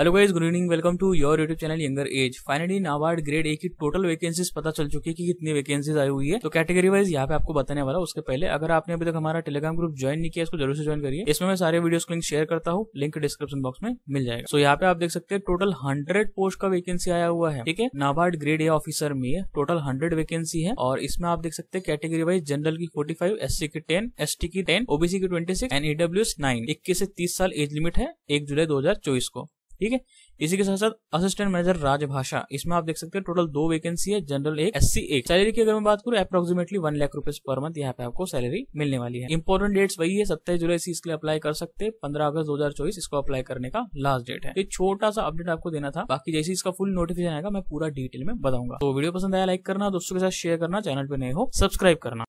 hello guys good evening welcome to your YouTube channel younger age finally NABARD grade A की total vacancies पता चल चुकी है कि कितनी वैकेंसीज आई हुई है तो कैटेगरी वाइज यहाँ पे आपको बताने वाला उसके पहले अगर आपने अभी तक हमारा टेलीग्राम ग्रुप ज्वाइन नहीं किया इसको जरूर से ज्वाइन करिए इसमें मैं सारे वीडियो को लिंक शेयर करता हूँ लिंक डिस्क्रिप्शन बॉक्स में मिल जाएगा सो so, यहाँ पे आप देख सकते हैं टोटल हंड्रेड पोस्ट का वैकेंसी आया हुआ है ठीक है नाबार्ड ग्रेड ए ऑफिसर में टोटल हंड्रेड वैकेंसी है और इसमें आप देख सकते हैं कैटेगरी वाइज जनरल की फोर्टी फाइव एस सी की टेन एस टी की टेन ओबीसी की twenty six and E W nine इक्कीस से तीस साल एज लिमिट है एक जुलाई दो हजार चौबीस को ठीक है इसी के साथ साथ असिस्टेंट मैनेजर राजभाषा इसमें आप देख सकते हैं टोटल दो वैकेंसी है जनरल एक एस एक सैलरी की अगर मैं बात करूँ अप्रोक्सीमेटली वन लाख रुपए पर मंथ यहाँ पे आपको सैलरी मिलने वाली है इंपॉर्टेंट डेट्स वही है सत्ताईस जुलाई से इसके लिए अप्लाई कर सकते हैं पंद्रह अगस्त दो इसको अप्लाई करने का लास्ट डेट है एक छोटा सा अपडेट आपको देना था बाकी जैसे इसका फुल नोटिफिकेशन आएगा मैं पूरा डिटेल में बताऊंगा तो वीडियो पसंद आया लाइक करना दोस्तों के साथ शेयर करना चैनल पर नए हो सब्सक्राइब करना